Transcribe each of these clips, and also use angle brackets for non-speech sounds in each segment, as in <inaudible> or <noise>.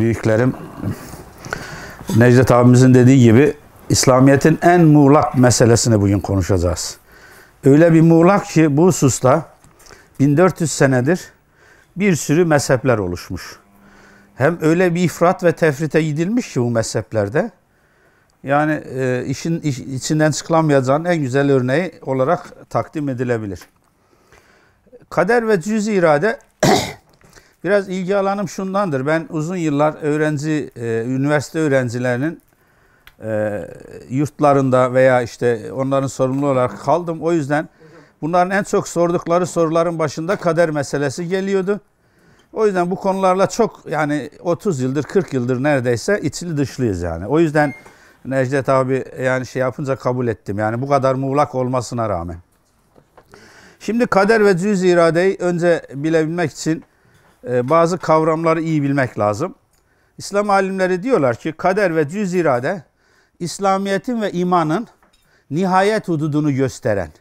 büyüklerim Necdet abimizin dediği gibi İslamiyet'in en muğlak meselesini bugün konuşacağız. Öyle bir muğlak ki bu hususta 1400 senedir bir sürü mezhepler oluşmuş. Hem öyle bir ifrat ve tefrite gidilmiş ki bu mezheplerde. Yani e, işin iş, içinden çıkılamayacağın en güzel örneği olarak takdim edilebilir. Kader ve cüz irade Biraz ilgi alanım şundandır. Ben uzun yıllar öğrenci, e, üniversite öğrencilerinin e, yurtlarında veya işte onların sorumlu olarak kaldım. O yüzden bunların en çok sordukları soruların başında kader meselesi geliyordu. O yüzden bu konularla çok yani 30 yıldır 40 yıldır neredeyse içli dışlıyız yani. O yüzden Necdet abi yani şey yapınca kabul ettim. Yani bu kadar muğlak olmasına rağmen. Şimdi kader ve cüz iradeyi önce bilebilmek için ee, bazı kavramları iyi bilmek lazım. İslam alimleri diyorlar ki kader ve cüz irade İslamiyet'in ve imanın nihayet hududunu gösteren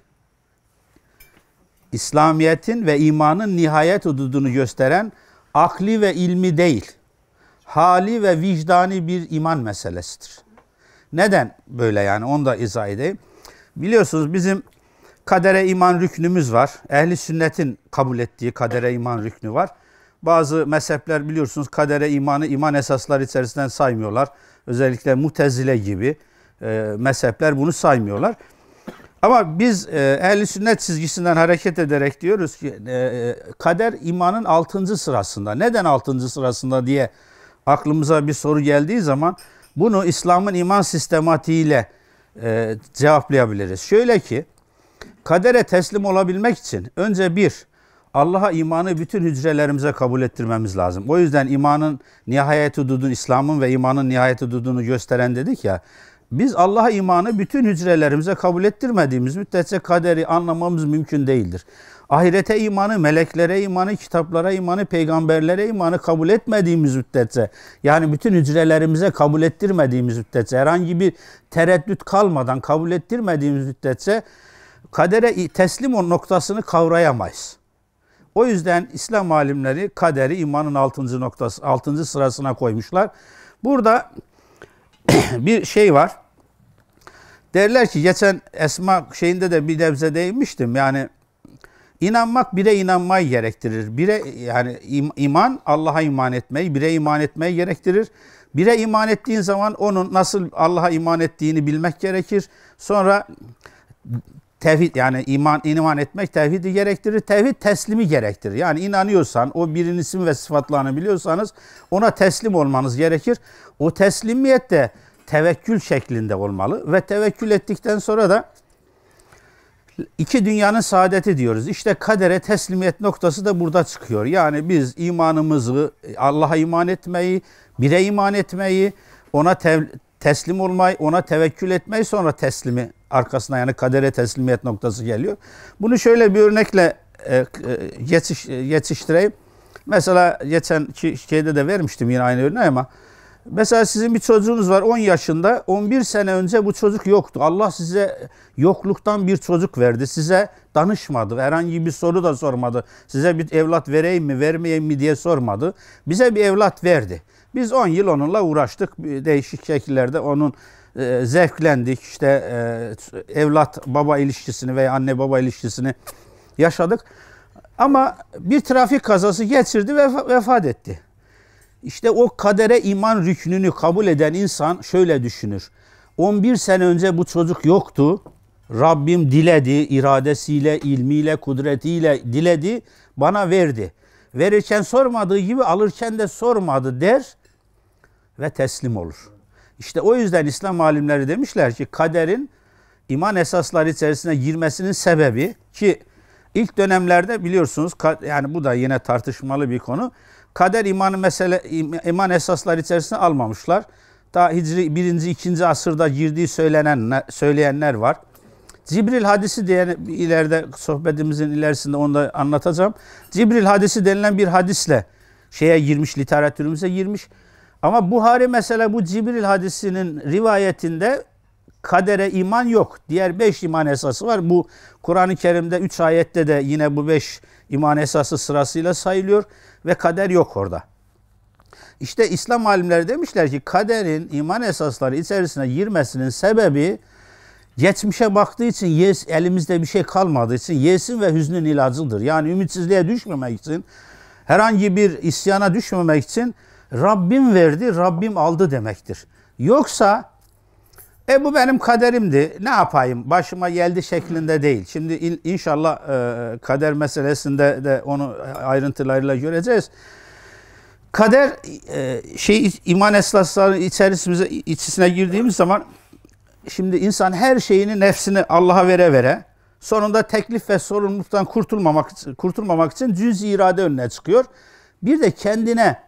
İslamiyet'in ve imanın nihayet hududunu gösteren akli ve ilmi değil, hali ve vicdani bir iman meselesidir. Neden böyle yani onu da izah edeyim. Biliyorsunuz bizim kadere iman rüknümüz var. Ehli sünnetin kabul ettiği kadere iman rüknü var. Bazı mezhepler biliyorsunuz kadere imanı iman esasları içerisinden saymıyorlar. Özellikle mutezile gibi e, mezhepler bunu saymıyorlar. Ama biz e, ehli sünnet çizgisinden hareket ederek diyoruz ki e, e, kader imanın altıncı sırasında. Neden altıncı sırasında diye aklımıza bir soru geldiği zaman bunu İslam'ın iman sistematiğiyle e, cevaplayabiliriz. Şöyle ki kadere teslim olabilmek için önce bir Allah'a imanı bütün hücrelerimize kabul ettirmemiz lazım. O yüzden imanın nihayet hududunu, İslam'ın ve imanın nihayet hududunu gösteren dedik ya, biz Allah'a imanı bütün hücrelerimize kabul ettirmediğimiz müddetçe kaderi anlamamız mümkün değildir. Ahirete imanı, meleklere imanı, kitaplara imanı, peygamberlere imanı kabul etmediğimiz müddetçe, yani bütün hücrelerimize kabul ettirmediğimiz müddetçe, herhangi bir tereddüt kalmadan kabul ettirmediğimiz müddetçe kadere teslim o noktasını kavrayamayız. O yüzden İslam alimleri kaderi imanın 6. noktası 6. sırasına koymuşlar. Burada <clears throat> bir şey var. Derler ki geçen Esma şeyinde de bir nebze değinmiştim. Yani inanmak bire inanmayı gerektirir. Bire yani iman Allah'a iman etmeyi, bire iman etmeyi gerektirir. Bire iman ettiğin zaman onun nasıl Allah'a iman ettiğini bilmek gerekir. Sonra tevhid yani iman iman etmek tevhidi gerektirir. Tevhid teslimi gerektirir. Yani inanıyorsan o birinin isim ve sıfatlarını biliyorsanız ona teslim olmanız gerekir. O teslimiyet de tevekkül şeklinde olmalı ve tevekkül ettikten sonra da iki dünyanın saadeti diyoruz. İşte kadere teslimiyet noktası da burada çıkıyor. Yani biz imanımızı Allah'a iman etmeyi, bire iman etmeyi, ona tev teslim olmayı, ona tevekkül etmeyi sonra teslimi arkasına yani kadere teslimiyet noktası geliyor. Bunu şöyle bir örnekle e, e yetiş, e, yetiştireyim. Mesela geçen şeyde de vermiştim yine aynı örneği ama mesela sizin bir çocuğunuz var 10 yaşında 11 sene önce bu çocuk yoktu. Allah size yokluktan bir çocuk verdi. Size danışmadı. Herhangi bir soru da sormadı. Size bir evlat vereyim mi vermeyeyim mi diye sormadı. Bize bir evlat verdi. Biz 10 yıl onunla uğraştık. Değişik şekillerde onun e, zevklendik. İşte e, evlat baba ilişkisini veya anne baba ilişkisini yaşadık. Ama bir trafik kazası geçirdi ve vefat etti. İşte o kadere iman rüknünü kabul eden insan şöyle düşünür. 11 sene önce bu çocuk yoktu. Rabbim diledi, iradesiyle, ilmiyle, kudretiyle diledi, bana verdi. Verirken sormadığı gibi alırken de sormadı der ve teslim olur. İşte o yüzden İslam alimleri demişler ki kaderin iman esasları içerisine girmesinin sebebi ki ilk dönemlerde biliyorsunuz yani bu da yine tartışmalı bir konu. Kader imanı mesele iman esasları içerisine almamışlar. Daha Hicri 1. 2. asırda girdiği söylenen söyleyenler var. Cibril hadisi diye ileride sohbetimizin ilerisinde onu da anlatacağım. Cibril hadisi denilen bir hadisle şeye girmiş, literatürümüze girmiş. Ama Buhari mesela bu Cibril hadisinin rivayetinde kadere iman yok. Diğer beş iman esası var. Bu Kur'an-ı Kerim'de üç ayette de yine bu beş iman esası sırasıyla sayılıyor ve kader yok orada. İşte İslam alimleri demişler ki kaderin iman esasları içerisine girmesinin sebebi geçmişe baktığı için yes, elimizde bir şey kalmadığı için yesin ve hüznün ilacıdır. Yani ümitsizliğe düşmemek için, herhangi bir isyana düşmemek için Rabbim verdi, Rabbim aldı demektir. Yoksa e bu benim kaderimdi, ne yapayım, başıma geldi şeklinde değil. Şimdi in, inşallah e, kader meselesinde de onu ayrıntılarıyla göreceğiz. Kader e, şey iman esaslarının içerisimize içisine girdiğimiz zaman şimdi insan her şeyini nefsini Allah'a vere vere sonunda teklif ve sorumluluktan kurtulmamak kurtulmamak için cüz irade önüne çıkıyor. Bir de kendine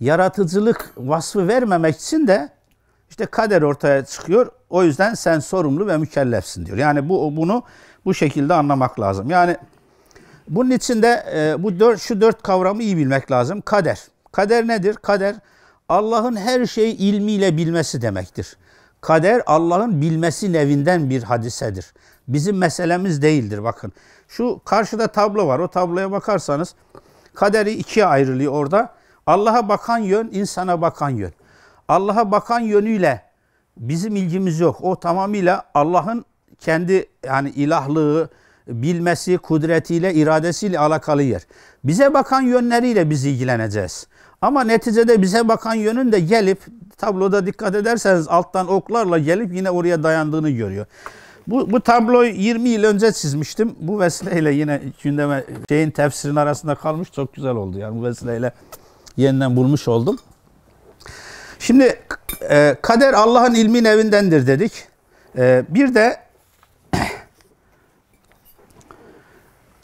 yaratıcılık vasfı vermemek için de işte kader ortaya çıkıyor. O yüzden sen sorumlu ve mükellefsin diyor. Yani bu bunu bu şekilde anlamak lazım. Yani bunun için de e, bu dört şu dört kavramı iyi bilmek lazım. Kader. Kader nedir? Kader Allah'ın her şeyi ilmiyle bilmesi demektir. Kader Allah'ın bilmesi nevinden bir hadisedir. Bizim meselemiz değildir bakın. Şu karşıda tablo var. O tabloya bakarsanız kaderi ikiye ayrılıyor orada. Allah'a bakan yön, insana bakan yön. Allah'a bakan yönüyle bizim ilgimiz yok. O tamamıyla Allah'ın kendi yani ilahlığı, bilmesi, kudretiyle, iradesiyle alakalı yer. Bize bakan yönleriyle biz ilgileneceğiz. Ama neticede bize bakan yönün de gelip tabloda dikkat ederseniz alttan oklarla gelip yine oraya dayandığını görüyor. Bu, bu tabloyu 20 yıl önce çizmiştim. Bu vesileyle yine gündeme şeyin tefsirin arasında kalmış çok güzel oldu. Yani bu vesileyle yeniden bulmuş oldum. Şimdi e, kader Allah'ın ilmin evindendir dedik. E, bir de <clears throat>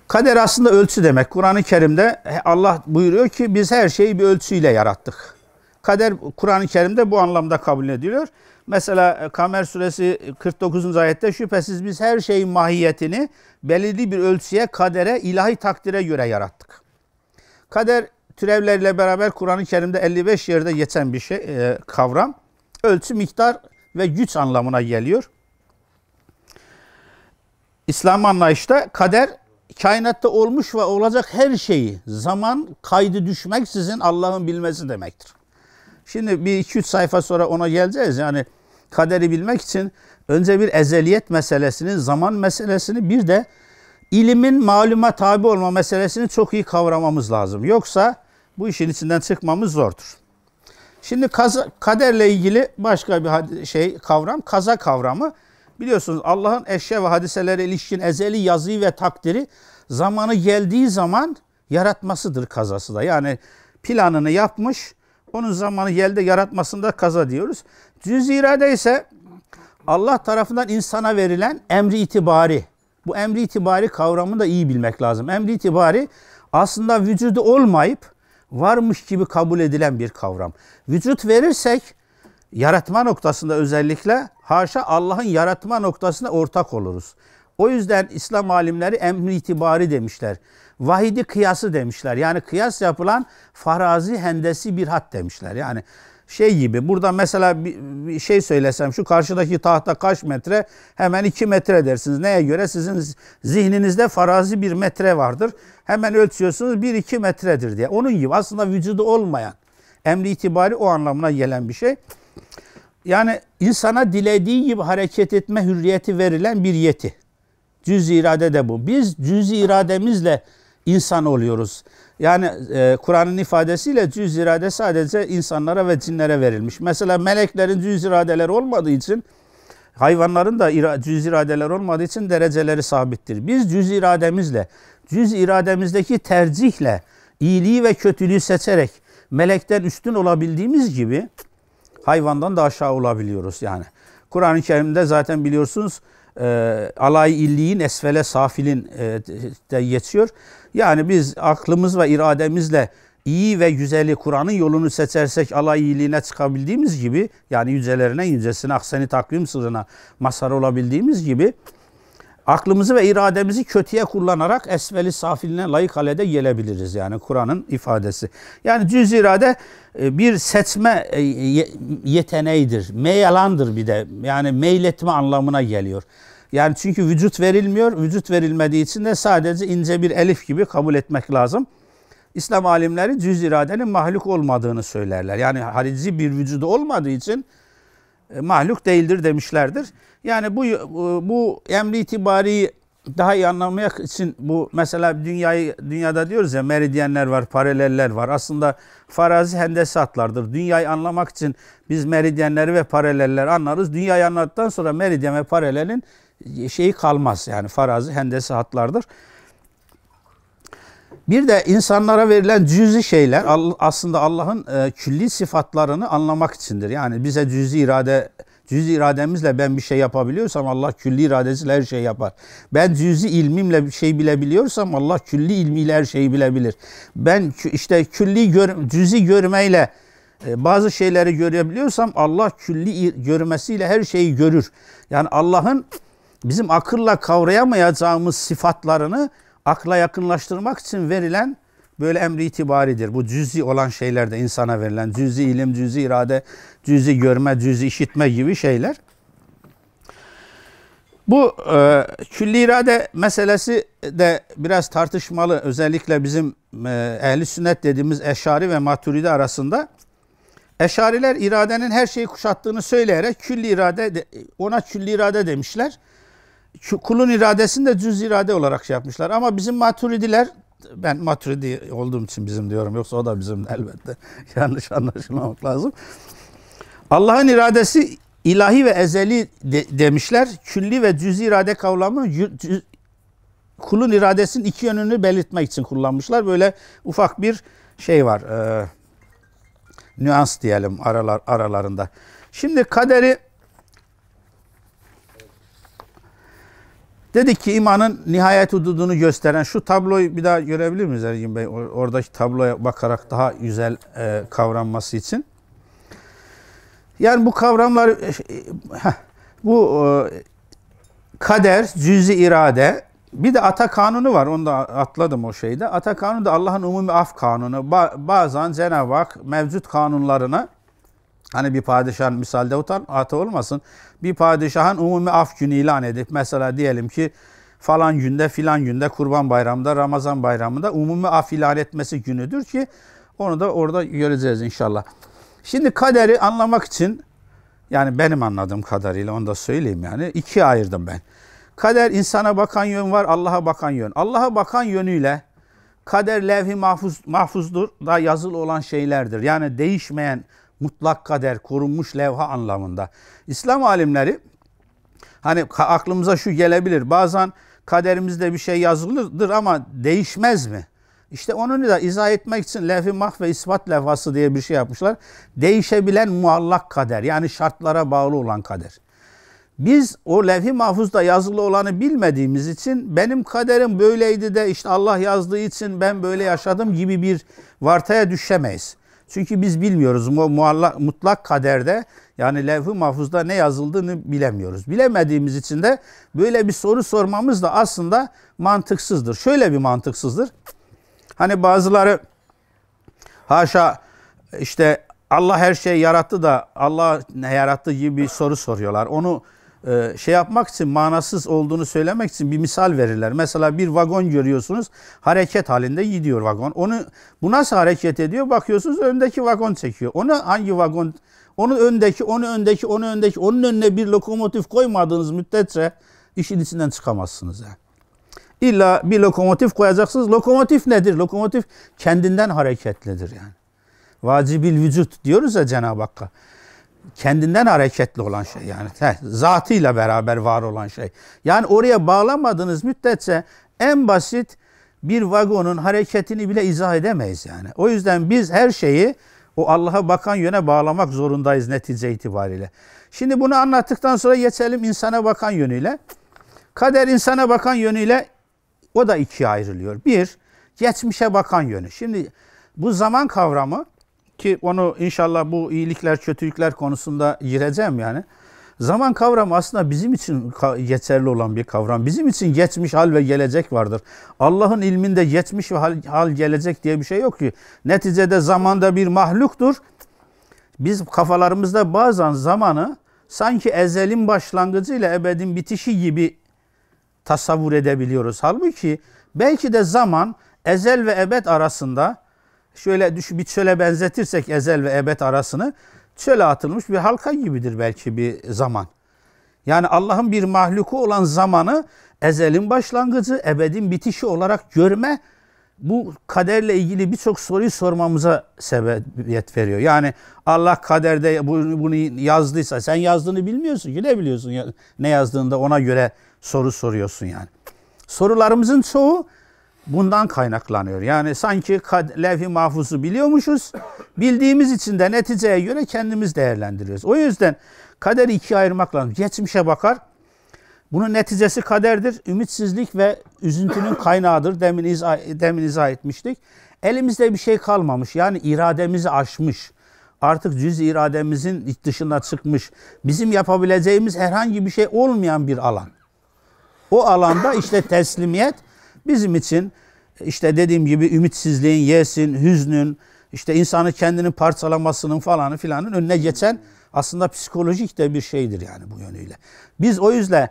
kader aslında ölçü demek. Kur'an-ı Kerim'de Allah buyuruyor ki biz her şeyi bir ölçüyle yarattık. Kader Kur'an-ı Kerim'de bu anlamda kabul ediliyor. Mesela e, Kamer suresi 49. ayette şüphesiz biz her şeyin mahiyetini belirli bir ölçüye, kadere, ilahi takdire göre yarattık. Kader türevlerle beraber Kur'an-ı Kerim'de 55 yerde yeten bir şey e, kavram. Ölçü, miktar ve güç anlamına geliyor. İslam anlayışta kader kainatta olmuş ve olacak her şeyi zaman kaydı düşmeksizin Allah'ın bilmesi demektir. Şimdi bir iki üç sayfa sonra ona geleceğiz. Yani kaderi bilmek için önce bir ezeliyet meselesini, zaman meselesini bir de ilimin maluma tabi olma meselesini çok iyi kavramamız lazım. Yoksa bu işin içinden çıkmamız zordur. Şimdi kaza, kaderle ilgili başka bir şey kavram, kaza kavramı. Biliyorsunuz Allah'ın eşya ve hadiselere ilişkin ezeli yazı ve takdiri zamanı geldiği zaman yaratmasıdır kazası da. Yani planını yapmış, onun zamanı geldi yaratmasında kaza diyoruz. Cüz irade ise Allah tarafından insana verilen emri itibari. Bu emri itibari kavramını da iyi bilmek lazım. Emri itibari aslında vücudu olmayıp varmış gibi kabul edilen bir kavram. Vücut verirsek yaratma noktasında özellikle haşa Allah'ın yaratma noktasına ortak oluruz. O yüzden İslam alimleri emri itibari demişler. Vahidi kıyası demişler. Yani kıyas yapılan farazi hendesi bir hat demişler. Yani şey gibi. Burada mesela bir, bir şey söylesem şu karşıdaki tahta kaç metre? Hemen 2 metre dersiniz. Neye göre? Sizin zihninizde farazi bir metre vardır. Hemen ölçüyorsunuz 1-2 metredir diye. Onun gibi aslında vücudu olmayan, emri itibari o anlamına gelen bir şey. Yani insana dilediği gibi hareket etme hürriyeti verilen bir yeti. Cüz irade de bu. Biz cüz irademizle insan oluyoruz. Yani e, Kur'an'ın ifadesiyle cüz irade sadece insanlara ve cinlere verilmiş. Mesela meleklerin cüz iradeleri olmadığı için hayvanların da ira, cüz iradeler olmadığı için dereceleri sabittir. Biz cüz irademizle, cüz irademizdeki tercihle iyiliği ve kötülüğü seçerek melekten üstün olabildiğimiz gibi hayvandan da aşağı olabiliyoruz yani. Kur'an-ı Kerim'de zaten biliyorsunuz e, alay illiğin esfele safilin e, de geçiyor. Yani biz aklımız ve irademizle iyi ve güzeli Kur'an'ın yolunu seçersek Allah iyiliğine çıkabildiğimiz gibi yani yücelerine yücesine akseni takvim sırrına masar olabildiğimiz gibi aklımızı ve irademizi kötüye kullanarak esveli safiline layık halede gelebiliriz. Yani Kur'an'ın ifadesi. Yani cüz irade e, bir seçme e, yeteneğidir. Meyalandır bir de. Yani meyletme anlamına geliyor. Yani çünkü vücut verilmiyor. Vücut verilmediği için de sadece ince bir elif gibi kabul etmek lazım. İslam alimleri cüz iradenin mahluk olmadığını söylerler. Yani harici bir vücudu olmadığı için e, mahluk değildir demişlerdir. Yani bu e, bu emri itibari daha iyi anlamak için bu mesela dünyayı dünyada diyoruz ya meridyenler var, paraleller var. Aslında farazi hendesatlardır. Dünyayı anlamak için biz meridyenleri ve paraleller anlarız. Dünyayı anlattıktan sonra meridyen ve paralelin şeyi kalmaz. Yani farazi hendesi hatlardır. Bir de insanlara verilen cüzi şeyler aslında Allah'ın e, külli sıfatlarını anlamak içindir. Yani bize cüzi irade cüzi irademizle ben bir şey yapabiliyorsam Allah külli iradesiyle her şeyi yapar. Ben cüzi ilmimle bir şey bilebiliyorsam Allah külli ilmiyle her şeyi bilebilir. Ben işte külli gör, cüzi görmeyle e, bazı şeyleri görebiliyorsam Allah külli görmesiyle her şeyi görür. Yani Allah'ın bizim akılla kavrayamayacağımız sıfatlarını akla yakınlaştırmak için verilen böyle emri itibaridir. Bu cüzi olan şeylerde insana verilen cüzi ilim, cüzi irade, cüzi görme, cüzi işitme gibi şeyler. Bu e, külli irade meselesi de biraz tartışmalı. Özellikle bizim e, ehli sünnet dediğimiz eşari ve maturide arasında. Eşariler iradenin her şeyi kuşattığını söyleyerek külli irade ona külli irade demişler şu kulun iradesini de cüz irade olarak şey yapmışlar. Ama bizim maturidiler ben maturidi olduğum için bizim diyorum. Yoksa o da bizim elbette. <laughs> Yanlış anlaşılmamak lazım. Allah'ın iradesi ilahi ve ezeli de, demişler. Külli ve cüz irade kavramı cüz, kulun iradesinin iki yönünü belirtmek için kullanmışlar. Böyle ufak bir şey var. E, nüans diyelim aralar aralarında. Şimdi kaderi Dedik ki imanın nihayet hududunu gösteren şu tabloyu bir daha görebilir miyiz Ergin Bey? Oradaki tabloya bakarak daha güzel e, kavranması için. Yani bu kavramlar e, e, bu e, kader, cüzi irade, bir de ata kanunu var. Onu da atladım o şeyde. Ata kanunu da Allah'ın umumi af kanunu. Ba bazen Cenab-ı Hak mevcut kanunlarını Hani bir padişahın misalde utan ata olmasın. Bir padişahın umumi af günü ilan edip mesela diyelim ki falan günde filan günde kurban bayramında Ramazan bayramında umumi af ilan etmesi günüdür ki onu da orada göreceğiz inşallah. Şimdi kaderi anlamak için yani benim anladığım kadarıyla onu da söyleyeyim yani ikiye ayırdım ben. Kader insana bakan yön var, Allah'a bakan yön. Allah'a bakan yönüyle kader levh-i mahfuz, mahfuzdur da yazılı olan şeylerdir. Yani değişmeyen, mutlak kader, korunmuş levha anlamında. İslam alimleri hani aklımıza şu gelebilir. Bazen kaderimizde bir şey yazılıdır ama değişmez mi? İşte onu da izah etmek için levh-i mah ve ispat levhası diye bir şey yapmışlar. Değişebilen muallak kader yani şartlara bağlı olan kader. Biz o levh-i mahfuzda yazılı olanı bilmediğimiz için benim kaderim böyleydi de işte Allah yazdığı için ben böyle yaşadım gibi bir vartaya düşemeyiz. Çünkü biz bilmiyoruz. Muallak, mutlak kaderde yani levh-i mahfuzda ne yazıldığını bilemiyoruz. Bilemediğimiz için de böyle bir soru sormamız da aslında mantıksızdır. Şöyle bir mantıksızdır. Hani bazıları haşa işte Allah her şeyi yarattı da Allah ne yarattı gibi bir soru soruyorlar. Onu e, şey yapmak için, manasız olduğunu söylemek için bir misal verirler. Mesela bir vagon görüyorsunuz, hareket halinde gidiyor vagon. Onu bu nasıl hareket ediyor? Bakıyorsunuz öndeki vagon çekiyor. Onu hangi vagon? Onu öndeki, onu öndeki, onu öndeki, onun önüne bir lokomotif koymadığınız müddetçe işin içinden çıkamazsınız. Yani. İlla bir lokomotif koyacaksınız. Lokomotif nedir? Lokomotif kendinden hareketlidir yani. Vacibil vücut diyoruz ya Cenab-ı Hakk'a kendinden hareketli olan şey yani heh, zatıyla beraber var olan şey. Yani oraya bağlamadığınız müddetçe en basit bir vagonun hareketini bile izah edemeyiz yani. O yüzden biz her şeyi o Allah'a bakan yöne bağlamak zorundayız netice itibariyle. Şimdi bunu anlattıktan sonra geçelim insana bakan yönüyle. Kader insana bakan yönüyle o da ikiye ayrılıyor. Bir, geçmişe bakan yönü. Şimdi bu zaman kavramı ki onu inşallah bu iyilikler kötülükler konusunda gireceğim yani. Zaman kavramı aslında bizim için yeterli olan bir kavram. Bizim için geçmiş hal ve gelecek vardır. Allah'ın ilminde geçmiş ve hal, hal gelecek diye bir şey yok ki. Neticede zamanda bir mahluktur. Biz kafalarımızda bazen zamanı sanki ezelin başlangıcı ile ebedin bitişi gibi tasavvur edebiliyoruz. Halbuki belki de zaman ezel ve ebed arasında şöyle düşün, bir çöle benzetirsek ezel ve ebed arasını çöle atılmış bir halka gibidir belki bir zaman. Yani Allah'ın bir mahluku olan zamanı ezelin başlangıcı, ebedin bitişi olarak görme bu kaderle ilgili birçok soruyu sormamıza sebebiyet veriyor. Yani Allah kaderde bunu yazdıysa sen yazdığını bilmiyorsun ki ne biliyorsun ne yazdığında ona göre soru soruyorsun yani. Sorularımızın çoğu bundan kaynaklanıyor. Yani sanki levh-i mahfuzu biliyormuşuz. Bildiğimiz için de neticeye göre kendimiz değerlendiriyoruz. O yüzden kaderi ikiye ayırmak lazım. Geçmişe bakar. Bunun neticesi kaderdir. Ümitsizlik ve üzüntünün kaynağıdır. Demin izah, demin izah etmiştik. Elimizde bir şey kalmamış. Yani irademizi aşmış. Artık cüz irademizin dışına çıkmış. Bizim yapabileceğimiz herhangi bir şey olmayan bir alan. O alanda işte teslimiyet Bizim için işte dediğim gibi ümitsizliğin, yesin, hüznün, işte insanı kendini parçalamasının falanı filanın önüne geçen aslında psikolojik de bir şeydir yani bu yönüyle. Biz o yüzden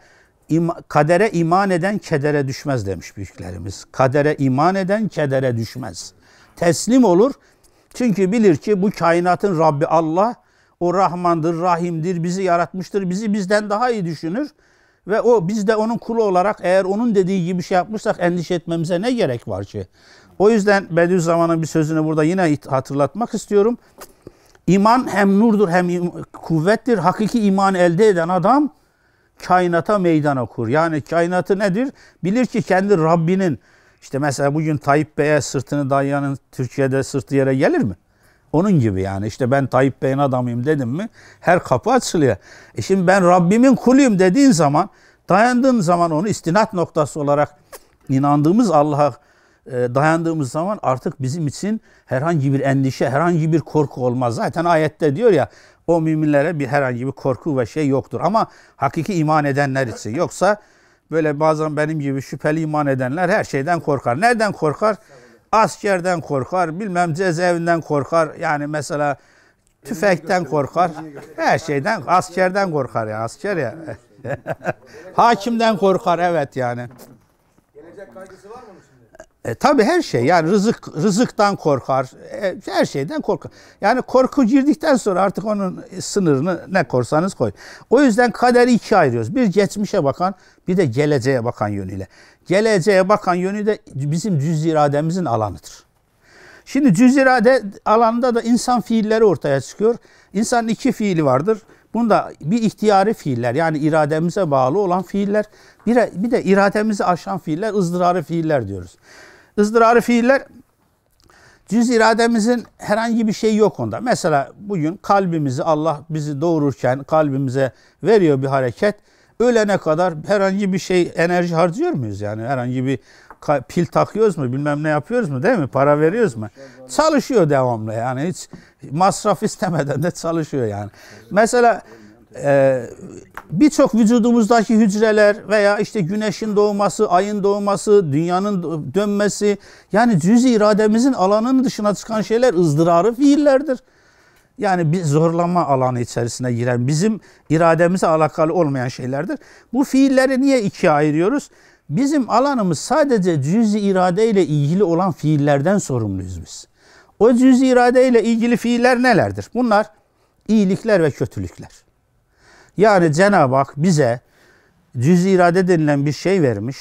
kadere iman eden kedere düşmez demiş büyüklerimiz. Kadere iman eden kedere düşmez. Teslim olur. Çünkü bilir ki bu kainatın Rabbi Allah. O Rahmandır, Rahim'dir, bizi yaratmıştır. Bizi bizden daha iyi düşünür. Ve o biz de onun kulu olarak eğer onun dediği gibi şey yapmışsak endişe etmemize ne gerek var ki? O yüzden Bediüzzaman'ın bir sözünü burada yine hatırlatmak istiyorum. İman hem nurdur hem kuvvettir. Hakiki iman elde eden adam kainata meydan okur. Yani kainatı nedir? Bilir ki kendi Rabbinin işte mesela bugün Tayyip Bey'e sırtını dayayanın Türkiye'de sırtı yere gelir mi? Onun gibi yani işte ben Tayyip Bey'in adamıyım dedim mi her kapı açılıyor. E şimdi ben Rabbimin kuluyum dediğin zaman dayandığın zaman onu istinat noktası olarak inandığımız Allah'a e, dayandığımız zaman artık bizim için herhangi bir endişe, herhangi bir korku olmaz. Zaten ayette diyor ya o müminlere bir herhangi bir korku ve şey yoktur. Ama hakiki iman edenler için. Yoksa böyle bazen benim gibi şüpheli iman edenler her şeyden korkar. Nereden korkar? askerden korkar, bilmem cezaevinden korkar. Yani mesela tüfekten korkar. Her şeyden, askerden korkar ya, asker ya. <laughs> Hakimden korkar evet yani. Gelecek kaygısı var mı? E, tabii her şey yani rızık rızıktan korkar, e, her şeyden korkar. Yani korku girdikten sonra artık onun sınırını ne korsanız koy. O yüzden kaderi ikiye ayırıyoruz. Bir geçmişe bakan, bir de geleceğe bakan yönüyle. Geleceğe bakan yönü de bizim düz irademizin alanıdır. Şimdi düz irade alanında da insan fiilleri ortaya çıkıyor. İnsanın iki fiili vardır. Bunda bir ihtiyari fiiller yani irademize bağlı olan fiiller bir de irademizi aşan fiiller ızdırarı fiiller diyoruz ızdırarı fiiller cüz irademizin herhangi bir şeyi yok onda. Mesela bugün kalbimizi Allah bizi doğururken kalbimize veriyor bir hareket. Ölene kadar herhangi bir şey enerji harcıyor muyuz yani? Herhangi bir pil takıyoruz mu bilmem ne yapıyoruz mu değil mi? Para veriyoruz mu? Çalışıyor devamlı yani hiç masraf istemeden de çalışıyor yani. Mesela e, birçok vücudumuzdaki hücreler veya işte güneşin doğması, ayın doğması, dünyanın dönmesi yani cüz irademizin alanının dışına çıkan şeyler ızdırarı fiillerdir. Yani bir zorlama alanı içerisine giren, bizim irademize alakalı olmayan şeylerdir. Bu fiilleri niye ikiye ayırıyoruz? Bizim alanımız sadece cüz irade ile ilgili olan fiillerden sorumluyuz biz. O cüz irade ile ilgili fiiller nelerdir? Bunlar iyilikler ve kötülükler. Yani Cenab-ı Hak bize cüz irade denilen bir şey vermiş.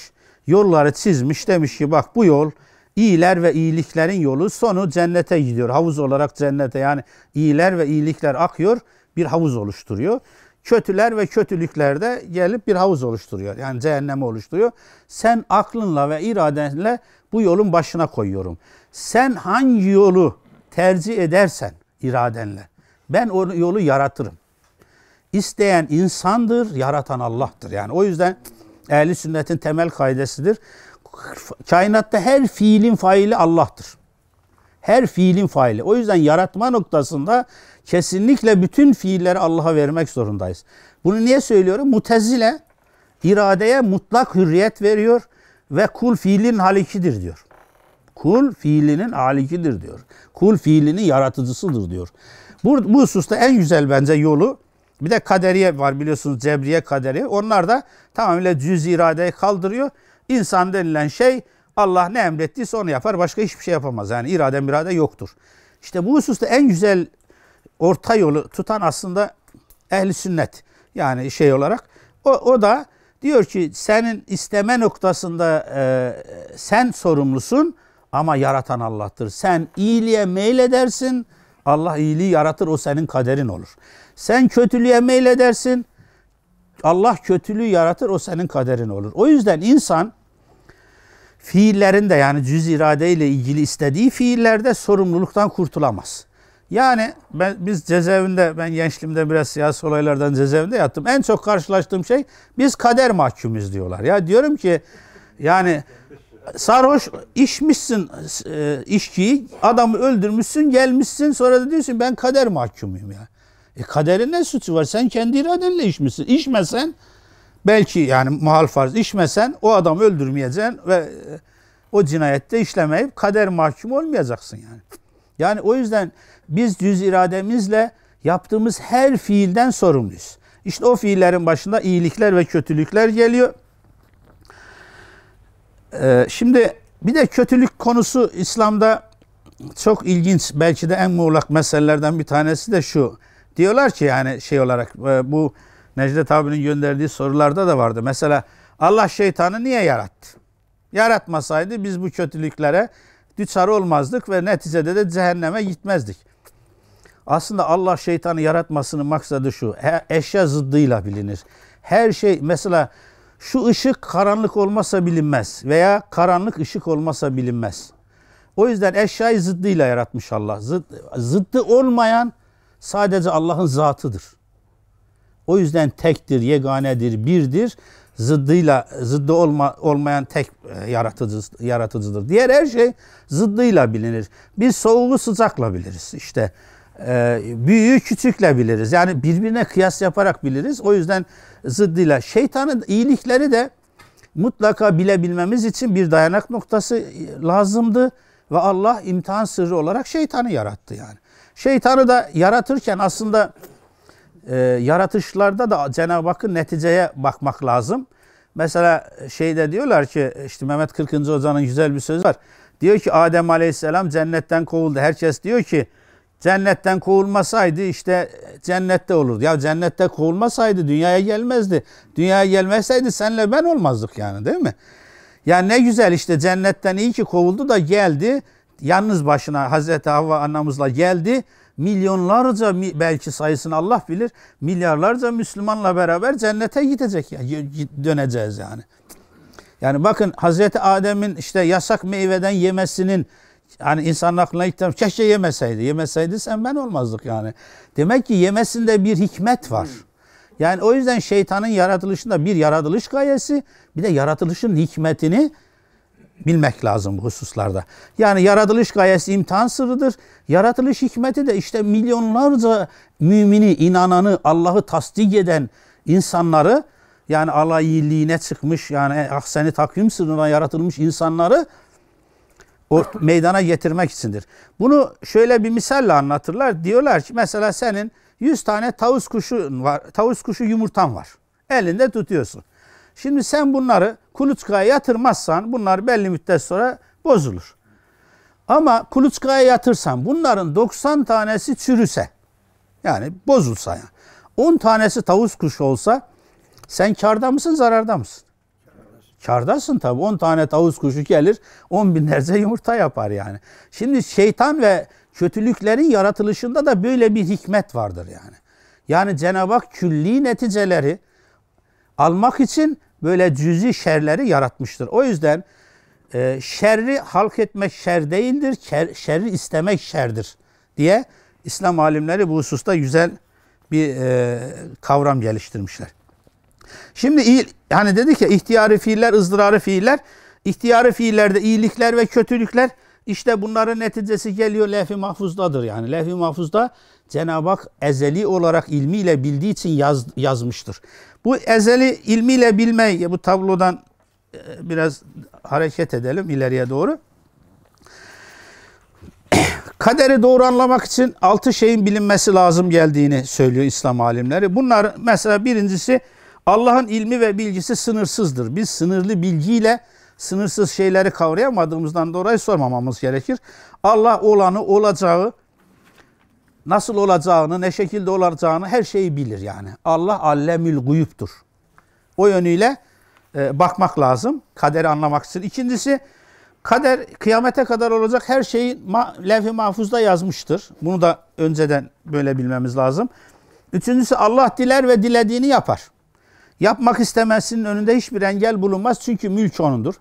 Yolları çizmiş demiş ki bak bu yol iyiler ve iyiliklerin yolu sonu cennete gidiyor. Havuz olarak cennete yani iyiler ve iyilikler akıyor bir havuz oluşturuyor. Kötüler ve kötülükler de gelip bir havuz oluşturuyor. Yani cehennemi oluşturuyor. Sen aklınla ve iradenle bu yolun başına koyuyorum. Sen hangi yolu tercih edersen iradenle ben o yolu yaratırım isteyen insandır, yaratan Allah'tır. Yani o yüzden ehli sünnetin temel kaidesidir. Kainatta her fiilin faili Allah'tır. Her fiilin faili. O yüzden yaratma noktasında kesinlikle bütün fiilleri Allah'a vermek zorundayız. Bunu niye söylüyorum? Mutezile iradeye mutlak hürriyet veriyor ve kul fiilin halikidir diyor. Kul fiilinin halikidir diyor. Kul fiilinin yaratıcısıdır diyor. Bu, bu hususta en güzel bence yolu bir de kaderiye var biliyorsunuz cebriye kaderi. Onlar da tamamıyla cüz iradeyi kaldırıyor. İnsan denilen şey Allah ne emrettiyse onu yapar. Başka hiçbir şey yapamaz. Yani irade mirade yoktur. İşte bu hususta en güzel orta yolu tutan aslında ehli sünnet. Yani şey olarak o, o da diyor ki senin isteme noktasında e, sen sorumlusun ama yaratan Allah'tır. Sen iyiliğe meyledersin. Allah iyiliği yaratır o senin kaderin olur. Sen kötülüğe meyledersin. Allah kötülüğü yaratır o senin kaderin olur. O yüzden insan fiillerinde yani cüz iradeyle ilgili istediği fiillerde sorumluluktan kurtulamaz. Yani ben, biz cezaevinde, ben gençliğimde biraz siyasi olaylardan cezaevinde yattım. En çok karşılaştığım şey biz kader mahkumuz diyorlar. Ya diyorum ki yani sarhoş içmişsin e, içkiyi, adamı öldürmüşsün, gelmişsin sonra da diyorsun ben kader mahkumuyum ya. E kaderin ne suçu var? Sen kendi iradenle içmişsin. İçmesen belki yani mahal farz içmesen o adamı öldürmeyeceksin ve e, o cinayette işlemeyip kader mahkum olmayacaksın yani. Yani o yüzden biz düz irademizle yaptığımız her fiilden sorumluyuz. İşte o fiillerin başında iyilikler ve kötülükler geliyor. Ee, şimdi bir de kötülük konusu İslam'da çok ilginç. Belki de en muğlak meselelerden bir tanesi de şu. Diyorlar ki yani şey olarak e, bu Necdet abinin gönderdiği sorularda da vardı. Mesela Allah şeytanı niye yarattı? Yaratmasaydı biz bu kötülüklere düçar olmazdık ve neticede de cehenneme gitmezdik. Aslında Allah şeytanı yaratmasının maksadı şu. Eşya zıddıyla bilinir. Her şey mesela şu ışık karanlık olmasa bilinmez veya karanlık ışık olmasa bilinmez. O yüzden eşyayı zıddıyla yaratmış Allah. Zıd, zıddı olmayan sadece Allah'ın zatıdır. O yüzden tektir, yeganedir, birdir. Zıddıyla, zıddı olma, olmayan tek e, yaratıcı, yaratıcıdır. Diğer her şey zıddıyla bilinir. Biz soğuğu sıcakla biliriz. İşte e, büyüğü küçükle biliriz. Yani birbirine kıyas yaparak biliriz. O yüzden zıddıyla. Şeytanın iyilikleri de mutlaka bilebilmemiz için bir dayanak noktası lazımdı. Ve Allah imtihan sırrı olarak şeytanı yarattı yani. Şeytanı da yaratırken aslında e, yaratışlarda da Cenab-ı Hakk'ın neticeye bakmak lazım. Mesela şeyde diyorlar ki işte Mehmet 40. Hoca'nın güzel bir sözü var. Diyor ki Adem Aleyhisselam cennetten kovuldu. Herkes diyor ki cennetten kovulmasaydı işte cennette olurdu. Ya cennette kovulmasaydı dünyaya gelmezdi. Dünyaya gelmeseydi senle ben olmazdık yani değil mi? Ya yani ne güzel işte cennetten iyi ki kovuldu da geldi yalnız başına Hazreti Havva anamızla geldi. Milyonlarca belki sayısını Allah bilir. Milyarlarca Müslümanla beraber cennete gidecek yani döneceğiz yani. Yani bakın Hazreti Adem'in işte yasak meyveden yemesinin yani insanın aklına ilk keşke yemeseydi. Yemeseydi sen ben olmazdık yani. Demek ki yemesinde bir hikmet var. Yani o yüzden şeytanın yaratılışında bir yaratılış gayesi bir de yaratılışın hikmetini bilmek lazım bu hususlarda. Yani yaratılış gayesi imtihan sırrıdır. Yaratılış hikmeti de işte milyonlarca mümini, inananı, Allah'ı tasdik eden insanları yani alayiliğine çıkmış yani ahseni takvim sırrına yaratılmış insanları meydana getirmek içindir. Bunu şöyle bir misalle anlatırlar. Diyorlar ki mesela senin 100 tane tavus kuşu var. Tavus kuşu yumurtan var. Elinde tutuyorsun. Şimdi sen bunları kuluçkaya yatırmazsan bunlar belli müddet sonra bozulur. Ama kuluçkaya yatırsan bunların 90 tanesi çürüse yani bozulsa yani 10 tanesi tavus kuşu olsa sen karda mısın zararda mısın? Kardasın tabi. 10 tane tavus kuşu gelir 10 binlerce yumurta yapar yani. Şimdi şeytan ve kötülüklerin yaratılışında da böyle bir hikmet vardır yani. Yani Cenab-ı Hak külli neticeleri almak için böyle cüzi şerleri yaratmıştır. O yüzden e, şerri halk etmek şer değildir, şer, şerri istemek şerdir diye İslam alimleri bu hususta güzel bir e, kavram geliştirmişler. Şimdi iyi, hani dedik ya ihtiyarı fiiller, ızdırarı fiiller. İhtiyarı fiillerde iyilikler ve kötülükler işte bunların neticesi geliyor lehf-i mahfuzdadır. Yani lehf-i mahfuzda Cenab-ı Hak ezeli olarak ilmiyle bildiği için yaz, yazmıştır. Bu ezeli ilmiyle bilmeyi, bu tablodan e, biraz hareket edelim ileriye doğru. <clears throat> Kaderi doğru anlamak için altı şeyin bilinmesi lazım geldiğini söylüyor İslam alimleri. Bunlar mesela birincisi Allah'ın ilmi ve bilgisi sınırsızdır. Biz sınırlı bilgiyle sınırsız şeyleri kavrayamadığımızdan dolayı sormamamız gerekir. Allah olanı, olacağı, nasıl olacağını, ne şekilde olacağını her şeyi bilir yani. Allah allemül guyuptur. O yönüyle e, bakmak lazım. Kaderi anlamak için. İkincisi kader kıyamete kadar olacak her şeyi ma, levh-i mahfuzda yazmıştır. Bunu da önceden böyle bilmemiz lazım. Üçüncüsü Allah diler ve dilediğini yapar. Yapmak istemesinin önünde hiçbir engel bulunmaz çünkü mülk onundur.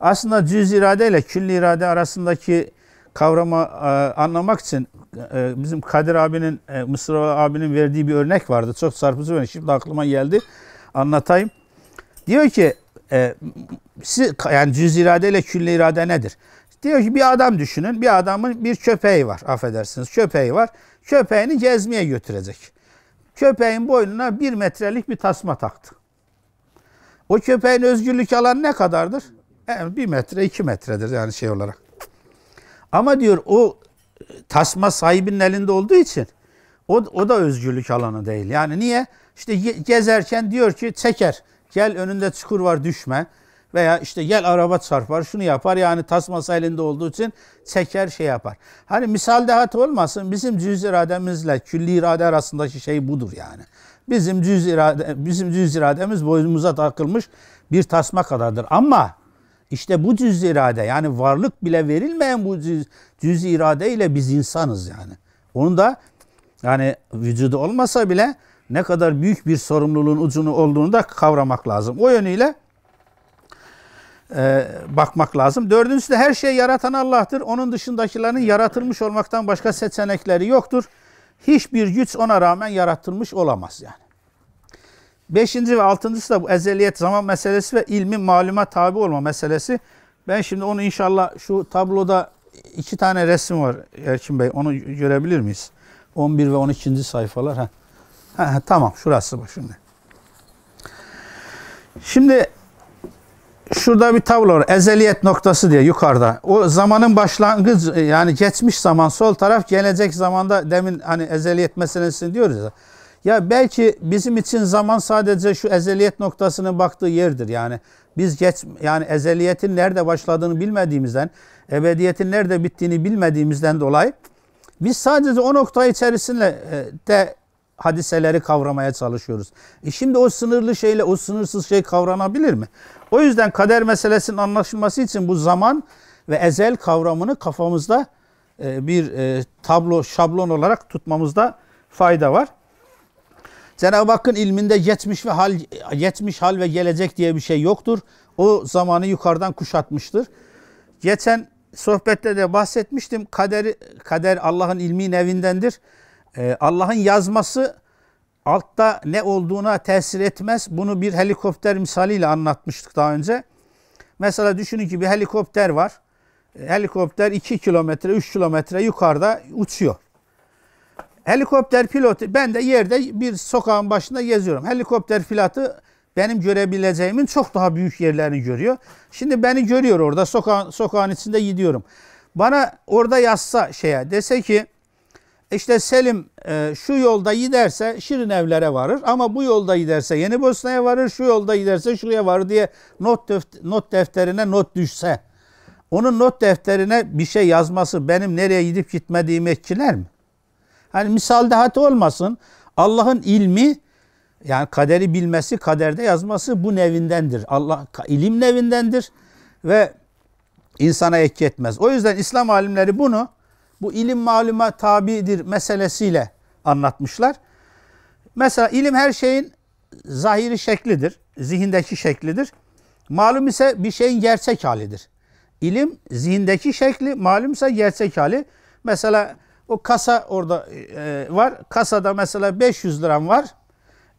Aslında cüz irade ile külli irade arasındaki kavramı e, anlamak için e, bizim Kadir abinin, e, Mısır abinin verdiği bir örnek vardı. Çok çarpıcı örnek. Şimdi aklıma geldi. Anlatayım. Diyor ki e, siz, yani cüz irade ile külli irade nedir? Diyor ki bir adam düşünün. Bir adamın bir köpeği var. Affedersiniz köpeği var. Köpeğini gezmeye götürecek. Köpeğin boynuna bir metrelik bir tasma taktı. O köpeğin özgürlük alanı ne kadardır? Yani bir metre, iki metredir yani şey olarak. Ama diyor o tasma sahibinin elinde olduğu için o, o da özgürlük alanı değil. Yani niye? İşte gezerken diyor ki çeker. Gel önünde çukur var düşme. Veya işte gel araba çarpar şunu yapar. Yani tasması elinde olduğu için çeker şey yapar. Hani misal dahat olmasın bizim cüz irademizle külli irade arasındaki şey budur yani. Bizim cüz irade bizim cüz irademiz boynumuza takılmış bir tasma kadardır. Ama işte bu cüz irade yani varlık bile verilmeyen bu cüz, cüz irade ile biz insanız yani. Onun da yani vücudu olmasa bile ne kadar büyük bir sorumluluğun ucunu olduğunu da kavramak lazım. O yönüyle e, bakmak lazım. Dördüncüsü de her şeyi yaratan Allah'tır. Onun dışındakilerin yaratılmış olmaktan başka seçenekleri yoktur. Hiçbir güç ona rağmen yaratılmış olamaz yani. Beşinci ve altıncısı da bu ezeliyet zaman meselesi ve ilmi maluma tabi olma meselesi. Ben şimdi onu inşallah şu tabloda iki tane resim var Erçin Bey. Onu görebilir miyiz? 11 ve 12. sayfalar. Ha. Ha, tamam şurası bu şimdi. Şimdi şurada bir tablo var. Ezeliyet noktası diye yukarıda. O zamanın başlangıcı yani geçmiş zaman sol taraf gelecek zamanda demin hani ezeliyet meselesini diyoruz ya. Ya belki bizim için zaman sadece şu ezeliyet noktasının baktığı yerdir. Yani biz geç yani ezeliyetin nerede başladığını bilmediğimizden, ebediyetin nerede bittiğini bilmediğimizden dolayı biz sadece o nokta içerisinde e, de hadiseleri kavramaya çalışıyoruz. E şimdi o sınırlı şeyle o sınırsız şey kavranabilir mi? O yüzden kader meselesinin anlaşılması için bu zaman ve ezel kavramını kafamızda e, bir e, tablo, şablon olarak tutmamızda fayda var. Cenab-ı Hakk'ın ilminde yetmiş ve hal yetmiş hal ve gelecek diye bir şey yoktur. O zamanı yukarıdan kuşatmıştır. Geçen sohbette de bahsetmiştim. Kader kader Allah'ın ilmi nevindendir. Ee, Allah'ın yazması altta ne olduğuna tesir etmez. Bunu bir helikopter misaliyle anlatmıştık daha önce. Mesela düşünün ki bir helikopter var. Helikopter 2 kilometre, 3 kilometre yukarıda uçuyor. Helikopter pilotu ben de yerde bir sokağın başında geziyorum. Helikopter pilotu benim görebileceğimin çok daha büyük yerlerini görüyor. Şimdi beni görüyor orada sokağın, sokağın içinde gidiyorum. Bana orada yazsa şeye dese ki işte Selim e, şu yolda giderse Şirin evlere varır ama bu yolda giderse Yeni Bosna'ya varır, şu yolda giderse şuraya varır diye not, not defterine not düşse. Onun not defterine bir şey yazması benim nereye gidip gitmediğimi etkiler mi? Hani misalde hata olmasın. Allah'ın ilmi yani kaderi bilmesi, kaderde yazması bu nevindendir. Allah ilim nevindendir ve insana etki etmez. O yüzden İslam alimleri bunu bu ilim maluma tabidir meselesiyle anlatmışlar. Mesela ilim her şeyin zahiri şeklidir, zihindeki şeklidir. Malum ise bir şeyin gerçek halidir. İlim zihindeki şekli, malum ise gerçek hali. Mesela o kasa orada e, e var. Kasada mesela 500 liram var.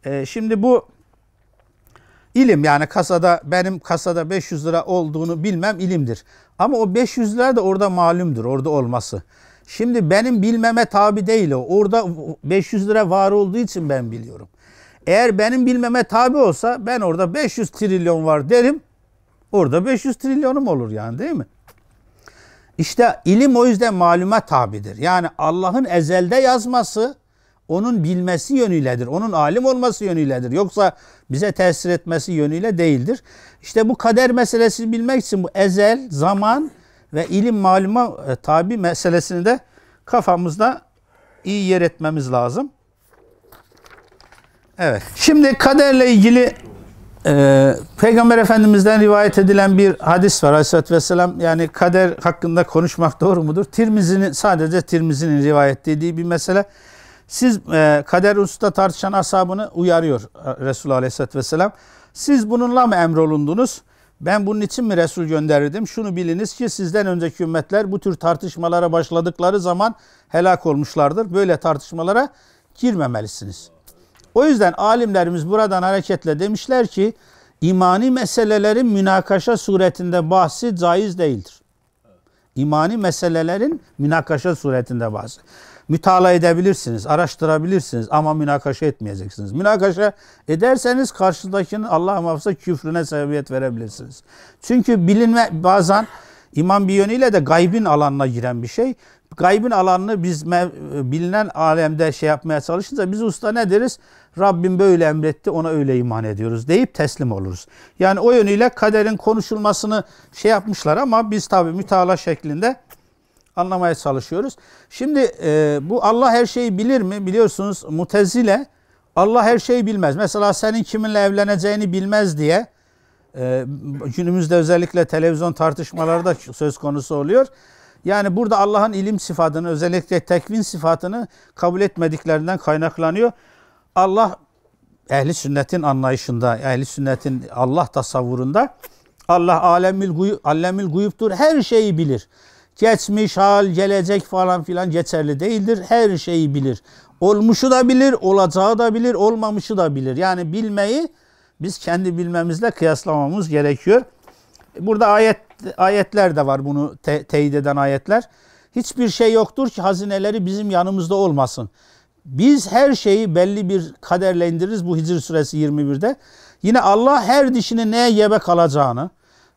E, şimdi bu ilim yani kasada benim kasada 500 lira olduğunu bilmem ilimdir. Ama o 500 lira da orada malumdur. Orada olması. Şimdi benim bilmeme tabi değil o. Orada 500 lira var olduğu için ben biliyorum. Eğer benim bilmeme tabi olsa ben orada 500 trilyon var derim. Orada 500 trilyonum olur yani değil mi? İşte ilim o yüzden malume tabidir. Yani Allah'ın ezelde yazması onun bilmesi yönüyledir. Onun alim olması yönüyledir. Yoksa bize tesir etmesi yönüyle değildir. İşte bu kader meselesini bilmek için bu ezel, zaman ve ilim maluma e, tabi meselesini de kafamızda iyi yer etmemiz lazım. Evet. Şimdi kaderle ilgili ee, Peygamber Efendimiz'den rivayet edilen bir hadis var Aleyhisselatü Vesselam. Yani kader hakkında konuşmak doğru mudur? Tirmizi'nin sadece Tirmizi'nin rivayet dediği bir mesele. Siz e, kader hususunda tartışan asabını uyarıyor Resulullah Aleyhisselatü Vesselam. Siz bununla mı emrolundunuz? Ben bunun için mi Resul gönderirdim? Şunu biliniz ki sizden önceki ümmetler bu tür tartışmalara başladıkları zaman helak olmuşlardır. Böyle tartışmalara girmemelisiniz. O yüzden alimlerimiz buradan hareketle demişler ki imani meselelerin münakaşa suretinde bahsi caiz değildir. İmani meselelerin münakaşa suretinde bahsi. Mütala edebilirsiniz, araştırabilirsiniz ama münakaşa etmeyeceksiniz. Münakaşa ederseniz karşıdakinin Allah muhafaza küfrüne sebebiyet verebilirsiniz. Çünkü bilinme bazen iman bir yönüyle de gaybin alanına giren bir şey gaybın alanını biz bilinen alemde şey yapmaya çalışınca biz usta ne deriz? Rabbim böyle emretti ona öyle iman ediyoruz deyip teslim oluruz. Yani o yönüyle kaderin konuşulmasını şey yapmışlar ama biz tabi mütala şeklinde anlamaya çalışıyoruz. Şimdi e, bu Allah her şeyi bilir mi? Biliyorsunuz mutezile Allah her şeyi bilmez. Mesela senin kiminle evleneceğini bilmez diye e, günümüzde özellikle televizyon tartışmalarda söz konusu oluyor. Yani burada Allah'ın ilim sıfatını özellikle tekvin sıfatını kabul etmediklerinden kaynaklanıyor. Allah ehli sünnetin anlayışında, ehli sünnetin Allah tasavvurunda Allah alemül guyub, alemül guyuptur. Her şeyi bilir. Geçmiş, hal, gelecek falan filan geçerli değildir. Her şeyi bilir. Olmuşu da bilir, olacağı da bilir, olmamışı da bilir. Yani bilmeyi biz kendi bilmemizle kıyaslamamız gerekiyor. Burada ayet ayetler de var bunu te, teyit eden ayetler. Hiçbir şey yoktur ki hazineleri bizim yanımızda olmasın. Biz her şeyi belli bir kaderle indiririz bu Hicr suresi 21'de. Yine Allah her dişini neye yebe kalacağını,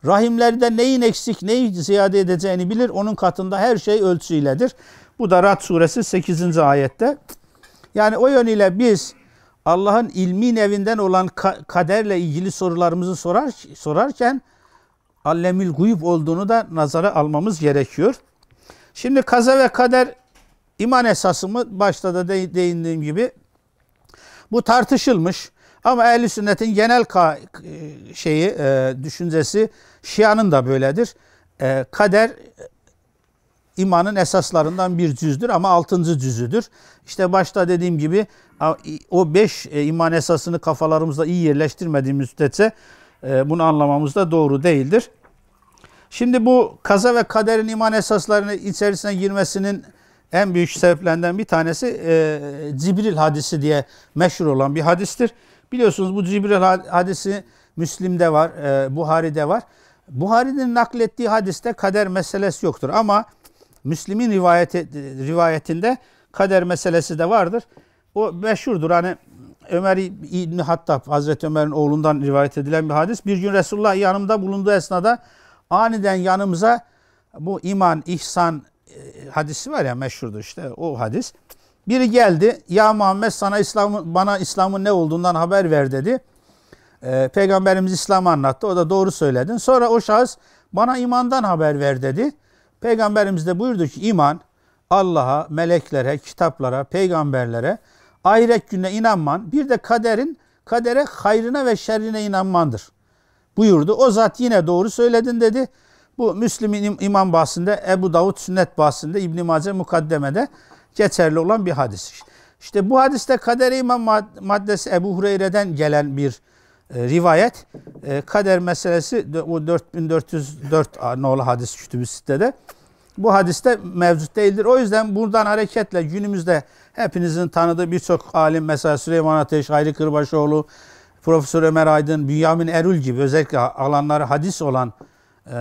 rahimlerde neyin eksik, neyi ziyade edeceğini bilir. Onun katında her şey ölçüyledir. Bu da Rad suresi 8. ayette. Yani o yönüyle biz Allah'ın ilmin evinden olan kaderle ilgili sorularımızı sorar, sorarken allemül guyub olduğunu da nazara almamız gerekiyor. Şimdi kaza ve kader iman esası mı? Başta da değindiğim gibi bu tartışılmış. Ama ehl sünnetin genel e, şeyi e, düşüncesi Şia'nın da böyledir. E, kader e, imanın esaslarından bir cüzdür ama altıncı cüzüdür. İşte başta dediğim gibi o beş e, iman esasını kafalarımızda iyi yerleştirmediğimiz müddetçe e, bunu anlamamız da doğru değildir. Şimdi bu kaza ve kaderin iman esaslarını içerisine girmesinin en büyük sebeplerinden bir tanesi e, Cibril hadisi diye meşhur olan bir hadistir. Biliyorsunuz bu Cibril hadisi Müslim'de var, e, Buhari'de var. Buhari'nin naklettiği hadiste kader meselesi yoktur ama Müslim'in rivayeti, rivayetinde kader meselesi de vardır. O meşhurdur. Hani Ömer İbni Hattab, Hazreti Ömer'in oğlundan rivayet edilen bir hadis. Bir gün Resulullah yanımda bulunduğu esnada aniden yanımıza bu iman, ihsan e, hadisi var ya meşhurdu işte o hadis. Biri geldi. Ya Muhammed sana İslam'ın bana İslam'ın ne olduğundan haber ver dedi. Ee, Peygamberimiz İslam'ı anlattı. O da doğru söyledin. Sonra o şahıs bana imandan haber ver dedi. Peygamberimiz de buyurdu ki iman Allah'a, meleklere, kitaplara, peygamberlere, ahiret gününe inanman, bir de kaderin kadere hayrına ve şerrine inanmandır buyurdu. O zat yine doğru söyledin dedi. Bu Müslim'in imam bahsinde, Ebu Davud sünnet bahsinde, İbn-i Mace mukaddemede geçerli olan bir hadis. İşte bu hadiste kader iman maddesi Ebu Hureyre'den gelen bir e, rivayet. E, kader meselesi o 4404 nolu hadis kütübü sitede. Bu hadiste mevcut değildir. O yüzden buradan hareketle günümüzde Hepinizin tanıdığı birçok alim mesela Süleyman Ateş, Hayri Kırbaşoğlu, Profesör Ömer Aydın, Bünyamin Erül gibi özellikle alanları hadis olan e,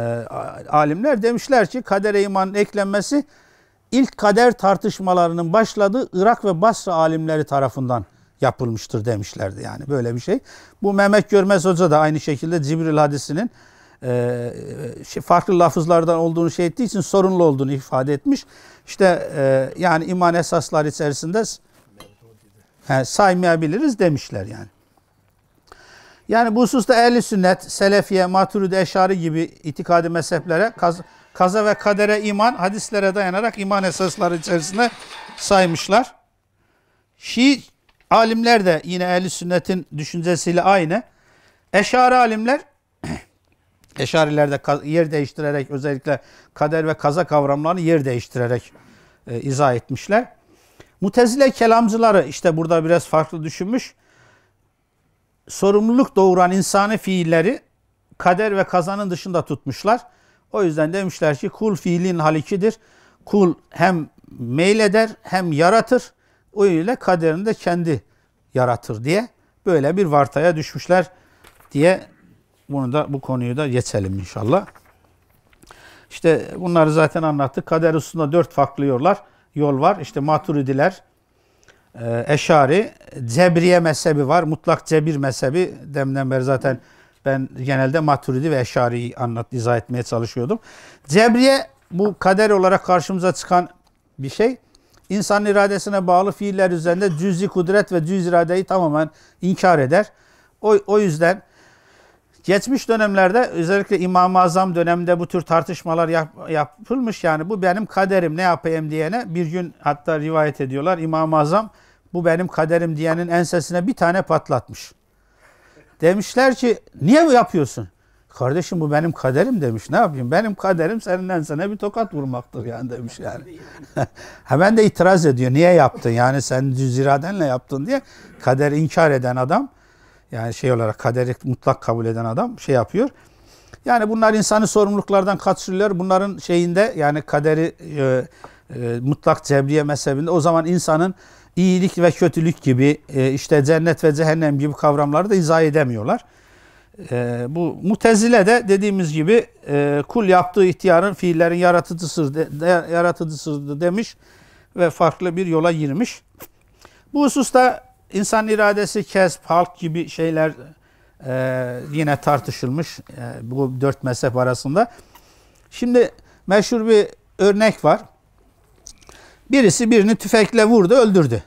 alimler demişler ki kadere imanın eklenmesi ilk kader tartışmalarının başladığı Irak ve Basra alimleri tarafından yapılmıştır demişlerdi yani böyle bir şey. Bu Mehmet Görmez Hoca da aynı şekilde Cibril hadisinin e, şey, farklı lafızlardan olduğunu şey ettiği için sorunlu olduğunu ifade etmiş. İşte e, yani iman esasları içerisinde yani saymayabiliriz demişler yani. Yani bu hususta ehli sünnet, selefiye, maturidi, eşari gibi itikadi mezheplere kaz, kaza ve kadere iman hadislere dayanarak iman esasları içerisinde saymışlar. Şii alimler de yine ehli sünnetin düşüncesiyle aynı. Eşari alimler Eşarilerde yer değiştirerek özellikle kader ve kaza kavramlarını yer değiştirerek e, izah etmişler. Mutezile kelamcıları işte burada biraz farklı düşünmüş. Sorumluluk doğuran insani fiilleri kader ve kazanın dışında tutmuşlar. O yüzden demişler ki kul fiilin halikidir. Kul hem meyleder hem yaratır. O ile kaderini de kendi yaratır diye böyle bir vartaya düşmüşler diye bunu da bu konuyu da geçelim inşallah. İşte bunları zaten anlattık. Kader hususunda dört farklı yollar, yol var. İşte Maturidiler, e, Eşari, Cebriye mezhebi var. Mutlak cebir mezhebi. Demden beri zaten ben genelde Maturidi ve Eşari'yi anlat, izah etmeye çalışıyordum. Cebriye bu kader olarak karşımıza çıkan bir şey. İnsanın iradesine bağlı fiiller üzerinde cüz kudret ve cüz iradeyi tamamen inkar eder. O, o yüzden Geçmiş dönemlerde özellikle İmam-ı Azam döneminde bu tür tartışmalar yap, yapılmış. Yani bu benim kaderim ne yapayım diyene bir gün hatta rivayet ediyorlar. İmam-ı Azam bu benim kaderim diyenin ensesine bir tane patlatmış. Demişler ki niye bu yapıyorsun? Kardeşim bu benim kaderim demiş. Ne yapayım? Benim kaderim senin ensene bir tokat vurmaktır yani demiş yani. <laughs> Hemen de itiraz ediyor. Niye yaptın? Yani sen düz iradenle yaptın diye kader inkar eden adam yani şey olarak kaderi mutlak kabul eden adam şey yapıyor. Yani bunlar insanı sorumluluklardan kaçırıyorlar. Bunların şeyinde yani kaderi e, e, mutlak cebriye mezhebinde o zaman insanın iyilik ve kötülük gibi e, işte cennet ve cehennem gibi kavramları da izah edemiyorlar. E, bu mutezile de dediğimiz gibi e, kul yaptığı ihtiyarın fiillerin yaratıcısıdır, de, de, yaratıcısıdır demiş ve farklı bir yola girmiş. Bu hususta İnsan iradesi, kesp, halk gibi şeyler e, yine tartışılmış e, bu dört mezhep arasında. Şimdi meşhur bir örnek var. Birisi birini tüfekle vurdu, öldürdü.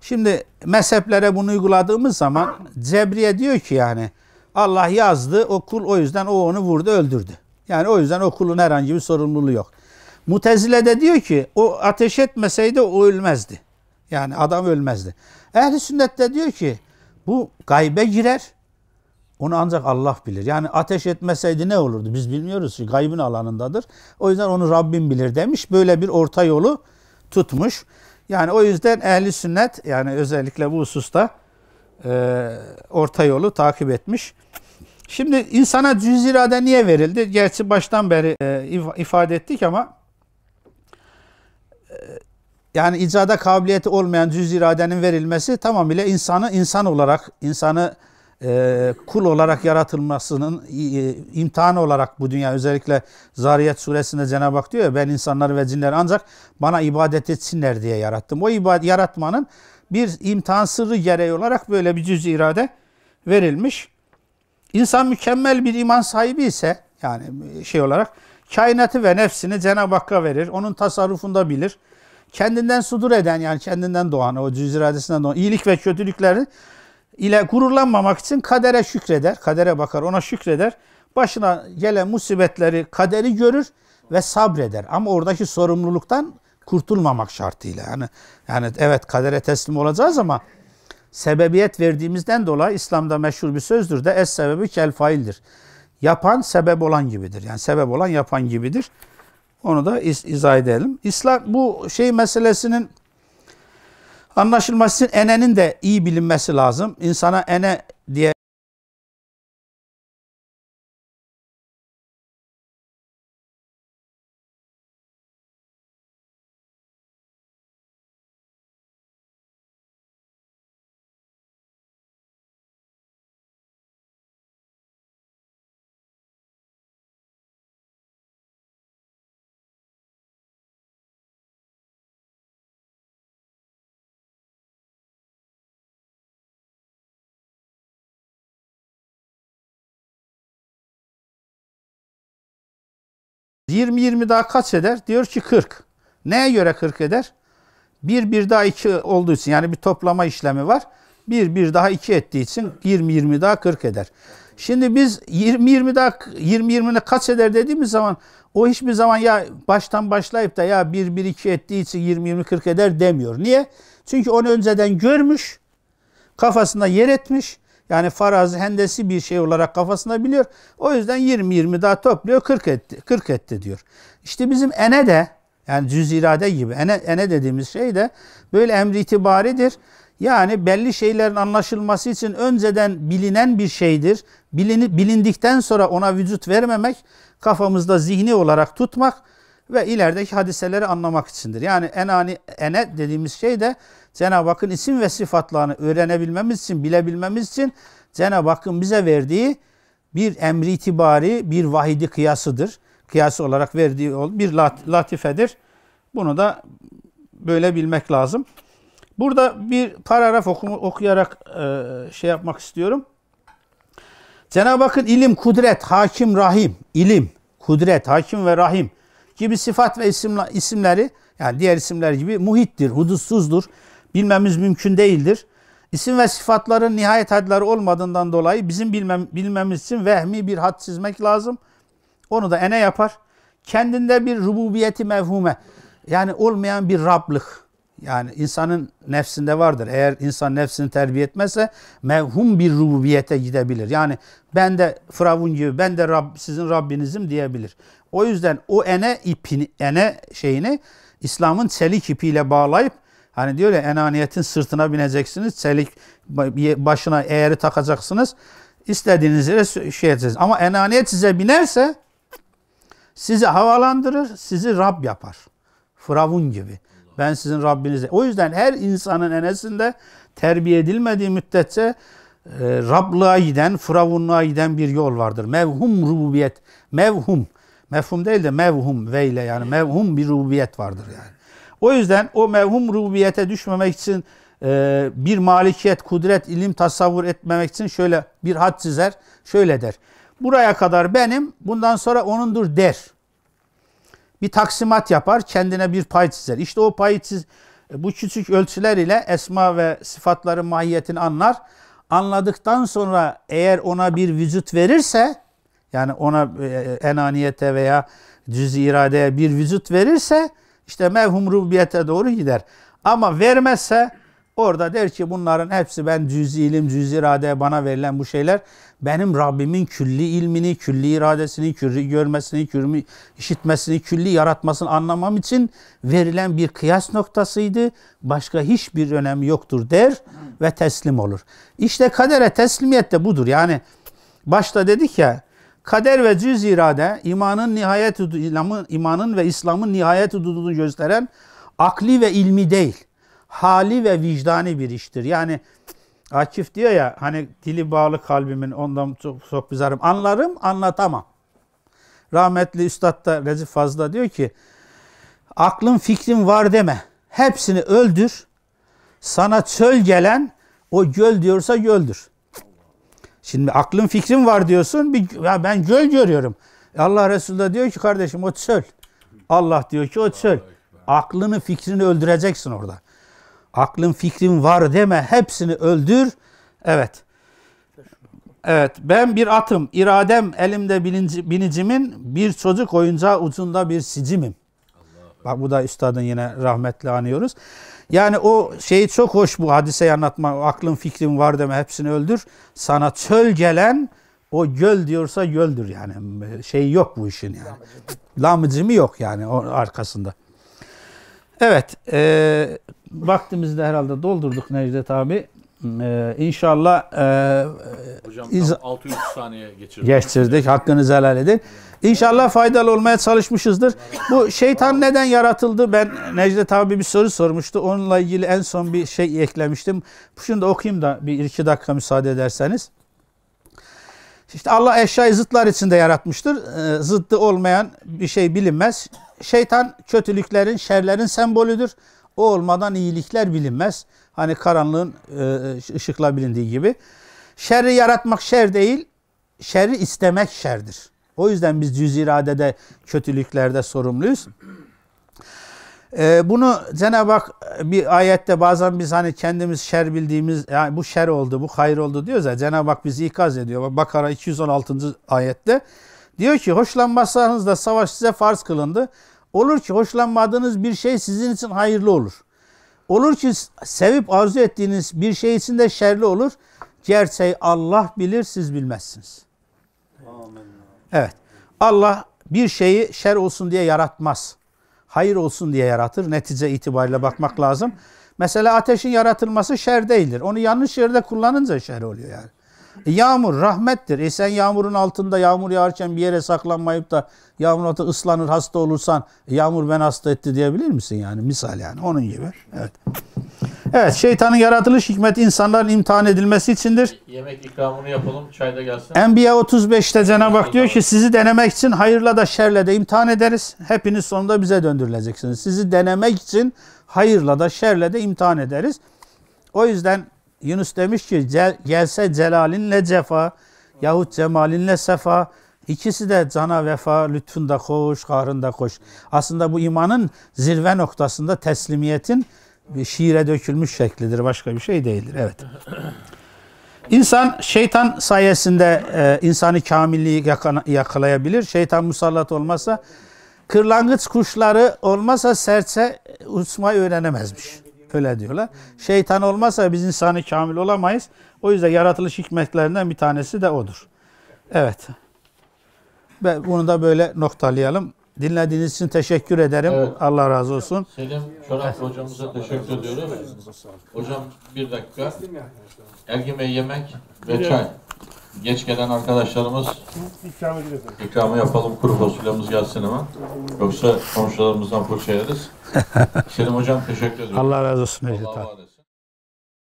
Şimdi mezheplere bunu uyguladığımız zaman Cebriye diyor ki yani Allah yazdı, o kul o yüzden o onu vurdu, öldürdü. Yani o yüzden o kulun herhangi bir sorumluluğu yok. Mutezile de diyor ki o ateş etmeseydi o ölmezdi. Yani adam ölmezdi. Ehli sünnet de diyor ki bu gaybe girer. Onu ancak Allah bilir. Yani ateş etmeseydi ne olurdu? Biz bilmiyoruz ki gaybın alanındadır. O yüzden onu Rabbim bilir demiş. Böyle bir orta yolu tutmuş. Yani o yüzden ehli sünnet yani özellikle bu hususta e, orta yolu takip etmiş. Şimdi insana cüz irade niye verildi? Gerçi baştan beri e, ifade ettik ama yani icada kabiliyeti olmayan cüz iradenin verilmesi tamamıyla insanı insan olarak, insanı e, kul olarak yaratılmasının e, imtihanı olarak bu dünya özellikle Zariyet suresinde Cenab-ı Hak diyor ya ben insanları ve cinleri ancak bana ibadet etsinler diye yarattım. O ibadet yaratmanın bir imtihan sırrı gereği olarak böyle bir cüz irade verilmiş. İnsan mükemmel bir iman sahibi ise yani şey olarak kainatı ve nefsini Cenab-ı Hakk'a verir. Onun tasarrufunda bilir kendinden sudur eden yani kendinden doğan o cüz iradesinden doğan iyilik ve kötülüklerin ile gururlanmamak için kadere şükreder. Kadere bakar, ona şükreder. Başına gelen musibetleri, kaderi görür ve sabreder. Ama oradaki sorumluluktan kurtulmamak şartıyla. Yani yani evet kadere teslim olacağız ama sebebiyet verdiğimizden dolayı İslam'da meşhur bir sözdür de es sebebi kel faildir. Yapan sebep olan gibidir. Yani sebep olan yapan gibidir. Onu da iz izah edelim. İslam bu şey meselesinin anlaşılması için enenin de iyi bilinmesi lazım. İnsana ene diye 20-20 daha kaç eder? Diyor ki 40. Neye göre 40 eder? 1 1 daha 2 olduğu için yani bir toplama işlemi var. 1 1 daha 2 ettiği için 20 20 daha 40 eder. Şimdi biz 20 20 daha 20 20'ne kaç eder dediğimiz zaman o hiçbir zaman ya baştan başlayıp da ya 1 1 2 ettiği için 20 20 40 eder demiyor. Niye? Çünkü onu önceden görmüş. Kafasında yer etmiş. Yani faraz hendesi bir şey olarak kafasında biliyor. O yüzden 20-20 daha topluyor 40 etti, 40 etti diyor. İşte bizim ene de yani cüz irade gibi ene, ene dediğimiz şey de böyle emri itibaridir. Yani belli şeylerin anlaşılması için önceden bilinen bir şeydir. Bilini, bilindikten sonra ona vücut vermemek, kafamızda zihni olarak tutmak ve ilerideki hadiseleri anlamak içindir. Yani enani, ene dediğimiz şey de Cenab-ı Hakk'ın isim ve sıfatlarını öğrenebilmemiz için, bilebilmemiz için Cenab-ı Hakk'ın bize verdiği bir emri itibari bir vahidi kıyasıdır. Kıyası olarak verdiği bir latifedir. Bunu da böyle bilmek lazım. Burada bir paragraf okuma, okuyarak e, şey yapmak istiyorum. Cenab-ı Hakk'ın ilim, kudret, hakim, rahim, ilim, kudret, hakim ve rahim gibi sıfat ve isimla, isimleri yani diğer isimler gibi muhittir, hudutsuzdur bilmemiz mümkün değildir. İsim ve sıfatların nihayet hadları olmadığından dolayı bizim bilmem, bilmemiz için vehmi bir had çizmek lazım. Onu da ene yapar. Kendinde bir rububiyeti mevhume yani olmayan bir Rab'lık yani insanın nefsinde vardır. Eğer insan nefsini terbiye etmezse mevhum bir rububiyete gidebilir. Yani ben de Firavun gibi ben de Rab, sizin Rabbinizim diyebilir. O yüzden o ene ipini, ene şeyini İslam'ın selik ipiyle bağlayıp Hani diyor ya enaniyetin sırtına bineceksiniz, çelik başına eğeri takacaksınız. İstediğiniz yere şey edeceksiniz. Ama enaniyet size binerse sizi havalandırır, sizi Rab yapar. Firavun gibi. Ben sizin Rabbinize. O yüzden her insanın enesinde terbiye edilmediği müddetçe e, Rablığa giden, Firavunluğa giden bir yol vardır. Mevhum rububiyet. Mevhum. Mefhum değil de mevhum ve ile yani mevhum bir rububiyet vardır yani. O yüzden o mevhum rububiyete düşmemek için e, bir malikiyet, kudret, ilim tasavvur etmemek için şöyle bir had çizer. Şöyle der. Buraya kadar benim, bundan sonra onundur der. Bir taksimat yapar, kendine bir pay çizer. İşte o payı çiz, bu küçük ölçüler ile esma ve sıfatların mahiyetini anlar. Anladıktan sonra eğer ona bir vücut verirse, yani ona e, enaniyete veya cüz iradeye bir vücut verirse işte mevhum rububiyete doğru gider. Ama vermezse orada der ki bunların hepsi ben cüz ilim, cüz irade bana verilen bu şeyler benim Rabbimin külli ilmini, külli iradesini, külli görmesini, külli işitmesini, külli yaratmasını anlamam için verilen bir kıyas noktasıydı. Başka hiçbir önemi yoktur der ve teslim olur. İşte kadere teslimiyet de budur. Yani başta dedik ya Kader ve cüz irade imanın nihayet İslam'ın imanın ve İslam'ın nihayet hududunu gösteren akli ve ilmi değil. Hali ve vicdani bir iştir. Yani Akif diyor ya hani dili bağlı kalbimin ondan çok, çok bizarım. Anlarım anlatamam. Rahmetli Üstad da Recep Fazla diyor ki aklın fikrin var deme. Hepsini öldür. Sana çöl gelen o göl diyorsa göldür. Şimdi aklın fikrim var diyorsun. Bir, ya ben göl görüyorum. Allah Resulü de diyor ki kardeşim o çöl. Allah diyor ki o çöl. Aklını fikrini öldüreceksin orada. Aklın fikrin var deme. Hepsini öldür. Evet. Evet ben bir atım. İradem elimde bilinci, binicimin bir çocuk oyuncağı ucunda bir sicimim. Bak bu da üstadın yine rahmetli anıyoruz. Yani o şeyi çok hoş bu hadiseyi anlatma. O aklın fikrin var deme hepsini öldür. Sana çöl gelen o göl diyorsa göldür yani. Şey yok bu işin yani. Lamıcımı yok yani o arkasında. Evet. E, vaktimizi de herhalde doldurduk Necdet abi. İnşallah ee, inşallah e, Hocam 600 saniye geçirdik. Geçirdik. Hakkınızı helal edin. İnşallah faydalı olmaya çalışmışızdır. Bu şeytan neden yaratıldı? Ben Necdet abi bir soru sormuştu. Onunla ilgili en son bir şey eklemiştim. Şunu da okuyayım da bir iki dakika müsaade ederseniz. İşte Allah eşyayı zıtlar içinde yaratmıştır. Ee, zıttı olmayan bir şey bilinmez. Şeytan kötülüklerin, şerlerin sembolüdür. O olmadan iyilikler bilinmez. Hani karanlığın e, ışıkla bilindiği gibi. Şerri yaratmak şer değil, şerri istemek şerdir. O yüzden biz cüz iradede, kötülüklerde sorumluyuz. Ee, bunu Cenab-ı Hak e, bir ayette bazen biz hani kendimiz şer bildiğimiz yani bu şer oldu, bu hayır oldu diyoruz ya Cenab-ı Hak bizi ikaz ediyor. Bakara 216. ayette diyor ki hoşlanmazsanız da savaş size farz kılındı. Olur ki hoşlanmadığınız bir şey sizin için hayırlı olur. Olur ki sevip arzu ettiğiniz bir şey için de şerli olur. Gerçeği Allah bilir, siz bilmezsiniz. Amen. Evet. Allah bir şeyi şer olsun diye yaratmaz. Hayır olsun diye yaratır. Netice itibariyle bakmak lazım. Mesela ateşin yaratılması şer değildir. Onu yanlış yerde kullanınca şer oluyor yani. E, yağmur rahmettir. E sen yağmurun altında yağmur yağarken bir yere saklanmayıp da yağmur altında ıslanır hasta olursan e, yağmur ben hasta etti diyebilir misin yani? Misal yani onun gibi. Evet. Evet şeytanın yaratılış hikmeti insanların imtihan edilmesi içindir. Yemek ikramını yapalım çayda gelsin. Enbiya 35'te Cenab-ı Hak diyor ki sizi denemek için hayırla da şerle de imtihan ederiz. Hepiniz sonunda bize döndürüleceksiniz. Sizi denemek için hayırla da şerle de imtihan ederiz. O yüzden Yunus demiş ki gelse celalinle cefa yahut cemalinle sefa ikisi de cana vefa, lütfunda koş, karında koş. Aslında bu imanın zirve noktasında teslimiyetin bir şiire dökülmüş şeklidir. Başka bir şey değildir. Evet. İnsan şeytan sayesinde e, insanı kamilliği yakalayabilir. Şeytan musallat olmasa, kırlangıç kuşları olmasa serçe uçmayı öğrenemezmiş. Öyle diyorlar. Şeytan olmazsa biz insanı kamil olamayız. O yüzden yaratılış hikmetlerinden bir tanesi de odur. Evet. Ve bunu da böyle noktalayalım. Dinlediğiniz için teşekkür ederim. Evet. Allah razı olsun. Selim Çorap evet. hocamıza teşekkür ediyoruz. Hocam bir dakika. Ergime yemek ve çay. Geç gelen arkadaşlarımız ikramı, ikramı yapalım kuru fasulyemiz gelsin hemen. Yoksa komşularımızdan fırça yeriz. <laughs> Selim hocam teşekkür ederim. Allah razı olsun. Allah razı olsun.